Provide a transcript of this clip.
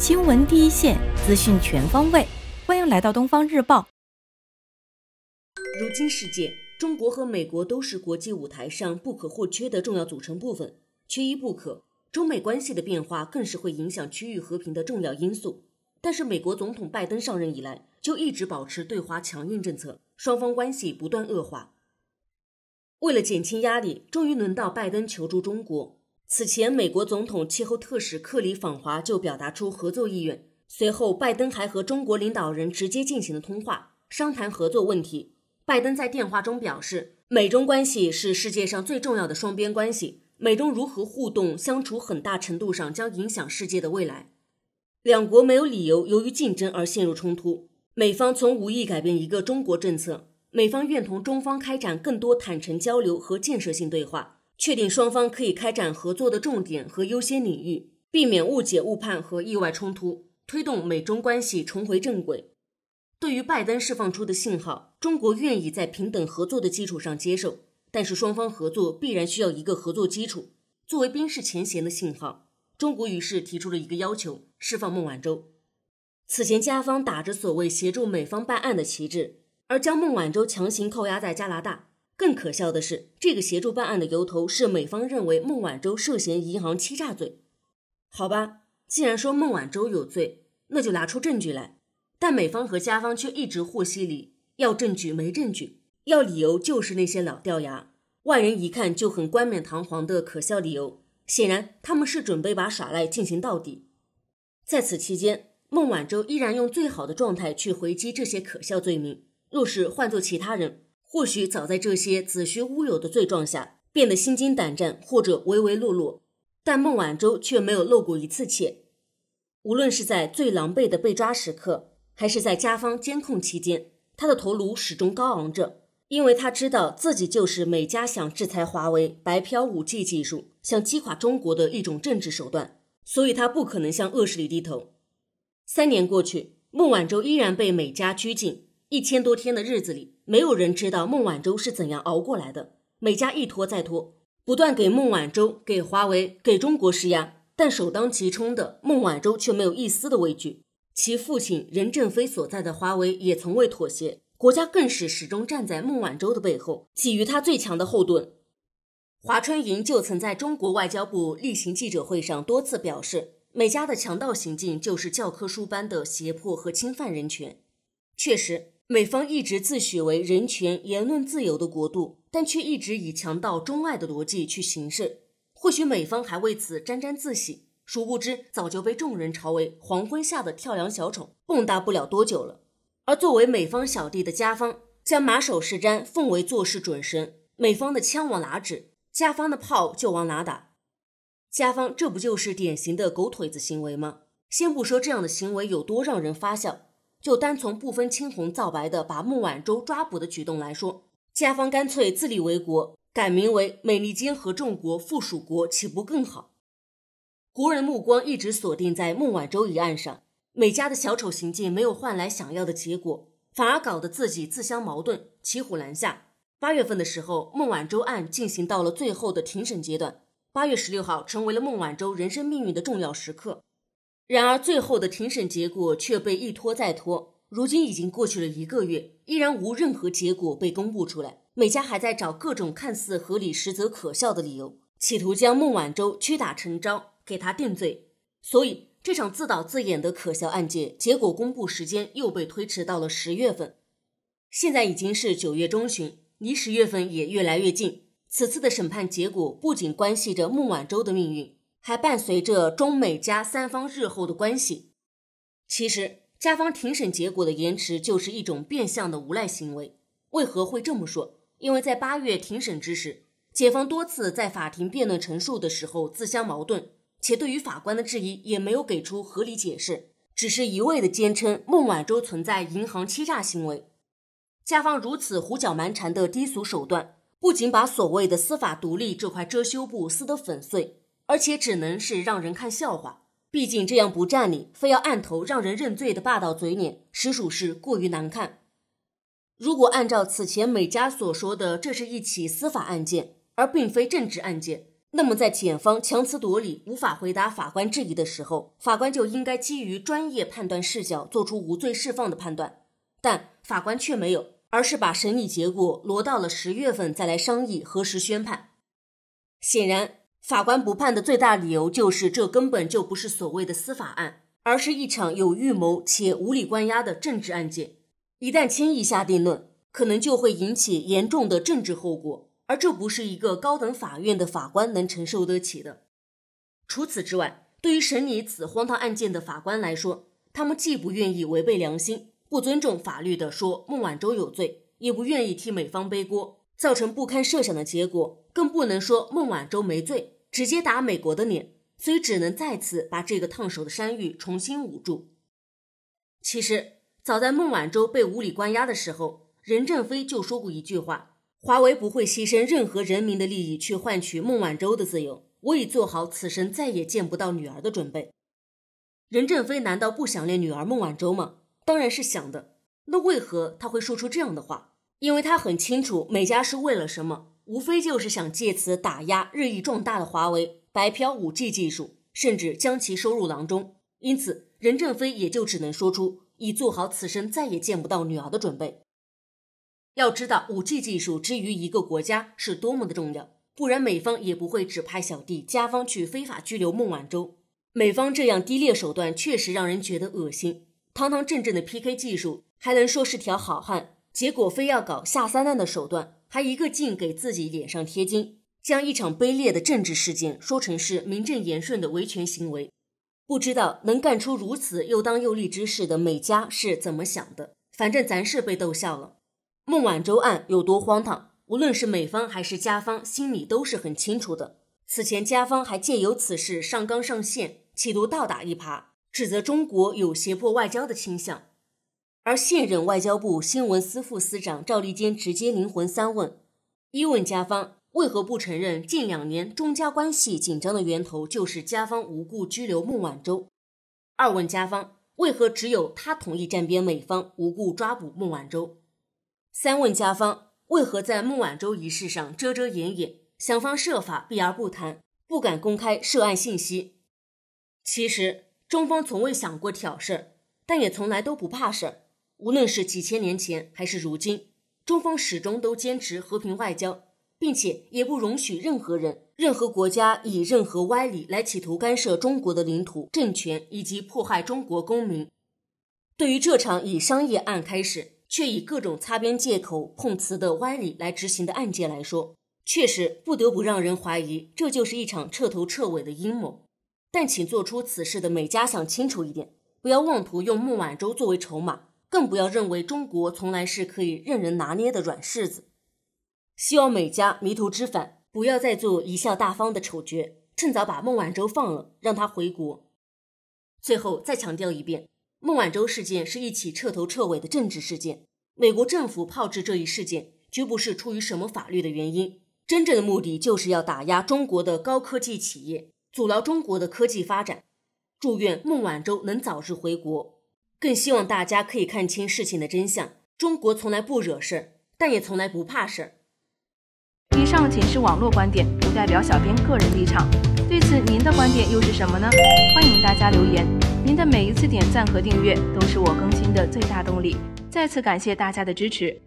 新闻第一线，资讯全方位，欢迎来到东方日报。如今世界，中国和美国都是国际舞台上不可或缺的重要组成部分，缺一不可。中美关系的变化更是会影响区域和平的重要因素。但是，美国总统拜登上任以来就一直保持对华强硬政策，双方关系不断恶化。为了减轻压力，终于轮到拜登求助中国。此前，美国总统气候特使克里访华就表达出合作意愿。随后，拜登还和中国领导人直接进行了通话，商谈合作问题。拜登在电话中表示，美中关系是世界上最重要的双边关系，美中如何互动相处，很大程度上将影响世界的未来。两国没有理由由于竞争而陷入冲突。美方从无意改变一个中国政策，美方愿同中方开展更多坦诚交流和建设性对话。确定双方可以开展合作的重点和优先领域，避免误解、误判和意外冲突，推动美中关系重回正轨。对于拜登释放出的信号，中国愿意在平等合作的基础上接受，但是双方合作必然需要一个合作基础。作为冰释前嫌的信号，中国于是提出了一个要求：释放孟晚舟。此前，加方打着所谓协助美方办案的旗帜，而将孟晚舟强行扣押在加拿大。更可笑的是，这个协助办案的由头是美方认为孟晚舟涉嫌银行欺诈罪。好吧，既然说孟晚舟有罪，那就拿出证据来。但美方和加方却一直和稀里，要证据没证据，要理由就是那些老掉牙、外人一看就很冠冕堂皇的可笑理由。显然，他们是准备把耍赖进行到底。在此期间，孟晚舟依然用最好的状态去回击这些可笑罪名。若是换做其他人，或许早在这些子虚乌有的罪状下变得心惊胆战或者唯唯诺诺，但孟晚舟却没有露过一次怯。无论是在最狼狈的被抓时刻，还是在家方监控期间，他的头颅始终高昂着，因为他知道自己就是美加想制裁华为、白嫖五 G 技术、想击垮中国的一种政治手段，所以他不可能向恶势力低头。三年过去，孟晚舟依然被美加拘禁一千多天的日子里。没有人知道孟晚舟是怎样熬过来的。美加一拖再拖，不断给孟晚舟、给华为、给中国施压，但首当其冲的孟晚舟却没有一丝的畏惧。其父亲任正非所在的华为也从未妥协，国家更是始终站在孟晚舟的背后，给予他最强的后盾。华春莹就曾在中国外交部例行记者会上多次表示，美加的强盗行径就是教科书般的胁迫和侵犯人权。确实。美方一直自诩为人权、言论自由的国度，但却一直以强盗钟爱的逻辑去行事。或许美方还为此沾沾自喜，殊不知早就被众人嘲为黄昏下的跳梁小丑，蹦跶不了多久了。而作为美方小弟的加方，将马首是瞻，奉为做事准绳。美方的枪往哪指，加方的炮就往哪打。加方这不就是典型的狗腿子行为吗？先不说这样的行为有多让人发笑。就单从不分青红皂白的把孟晚舟抓捕的举动来说，加方干脆自立为国，改名为美利坚合众国附属国，岂不更好？国人目光一直锁定在孟晚舟一案上，美加的小丑行径没有换来想要的结果，反而搞得自己自相矛盾，骑虎难下。八月份的时候，孟晚舟案进行到了最后的庭审阶段，八月十六号成为了孟晚舟人生命运的重要时刻。然而，最后的庭审结果却被一拖再拖。如今已经过去了一个月，依然无任何结果被公布出来。美嘉还在找各种看似合理、实则可笑的理由，企图将孟晚舟屈打成招，给他定罪。所以，这场自导自演的可笑案件，结果公布时间又被推迟到了十月份。现在已经是九月中旬，离十月份也越来越近。此次的审判结果不仅关系着孟晚舟的命运。还伴随着中美加三方日后的关系。其实，加方庭审结果的延迟就是一种变相的无赖行为。为何会这么说？因为在八月庭审之时，检方多次在法庭辩论陈述的时候自相矛盾，且对于法官的质疑也没有给出合理解释，只是一味的坚称孟晚舟存在银行欺诈行为。加方如此胡搅蛮缠的低俗手段，不仅把所谓的司法独立这块遮羞布撕得粉碎。而且只能是让人看笑话，毕竟这样不占理、非要按头让人认罪的霸道嘴脸，实属是过于难看。如果按照此前美加所说的，这是一起司法案件，而并非政治案件，那么在检方强词夺理、无法回答法官质疑的时候，法官就应该基于专业判断视角做出无罪释放的判断。但法官却没有，而是把审理结果挪到了十月份再来商议何时宣判。显然。法官不判的最大理由就是，这根本就不是所谓的司法案，而是一场有预谋且无理关押的政治案件。一旦轻易下定论，可能就会引起严重的政治后果，而这不是一个高等法院的法官能承受得起的。除此之外，对于审理此荒唐案件的法官来说，他们既不愿意违背良心、不尊重法律的说孟晚舟有罪，也不愿意替美方背锅，造成不堪设想的结果。更不能说孟晚舟没罪，直接打美国的脸，所以只能再次把这个烫手的山芋重新捂住。其实，早在孟晚舟被无理关押的时候，任正非就说过一句话：“华为不会牺牲任何人民的利益去换取孟晚舟的自由。”我已做好此生再也见不到女儿的准备。任正非难道不想念女儿孟晚舟吗？当然是想的。那为何他会说出这样的话？因为他很清楚美加是为了什么。无非就是想借此打压日益壮大的华为，白嫖 5G 技术，甚至将其收入囊中。因此，任正非也就只能说出：“已做好此生再也见不到女儿的准备。”要知道，5G 技术之于一个国家是多么的重要，不然美方也不会指派小弟加方去非法拘留孟晚舟。美方这样低劣手段确实让人觉得恶心。堂堂正正的 PK 技术，还能说是条好汉？结果非要搞下三滥的手段。还一个劲给自己脸上贴金，将一场卑劣的政治事件说成是名正言顺的维权行为，不知道能干出如此又当又立之事的美加是怎么想的？反正咱是被逗笑了。孟晚舟案有多荒唐，无论是美方还是加方，心里都是很清楚的。此前，加方还借由此事上纲上线，企图倒打一耙，指责中国有胁迫外交的倾向。而现任外交部新闻司副司长赵立坚直接灵魂三问：一问加方为何不承认近两年中加关系紧张的源头就是加方无故拘留孟晚舟；二问加方为何只有他同意站边美方无故抓捕孟晚舟；三问加方为何在孟晚舟一事上遮遮掩掩，想方设法避而不谈，不敢公开涉案信息。其实中方从未想过挑事儿，但也从来都不怕事儿。无论是几千年前还是如今，中方始终都坚持和平外交，并且也不容许任何人、任何国家以任何歪理来企图干涉中国的领土、政权以及迫害中国公民。对于这场以商业案开始，却以各种擦边借口碰瓷的歪理来执行的案件来说，确实不得不让人怀疑，这就是一场彻头彻尾的阴谋。但请做出此事的美加想清楚一点，不要妄图用孟晚舟作为筹码。更不要认为中国从来是可以任人拿捏的软柿子。希望美加迷途知返，不要再做贻笑大方的丑角，趁早把孟晚舟放了，让他回国。最后再强调一遍，孟晚舟事件是一起彻头彻尾的政治事件，美国政府炮制这一事件，绝不是出于什么法律的原因，真正的目的就是要打压中国的高科技企业，阻挠中国的科技发展。祝愿孟晚舟能早日回国。更希望大家可以看清事情的真相。中国从来不惹事，但也从来不怕事。以上仅是网络观点，不代表小编个人立场。对此，您的观点又是什么呢？欢迎大家留言。您的每一次点赞和订阅都是我更新的最大动力。再次感谢大家的支持。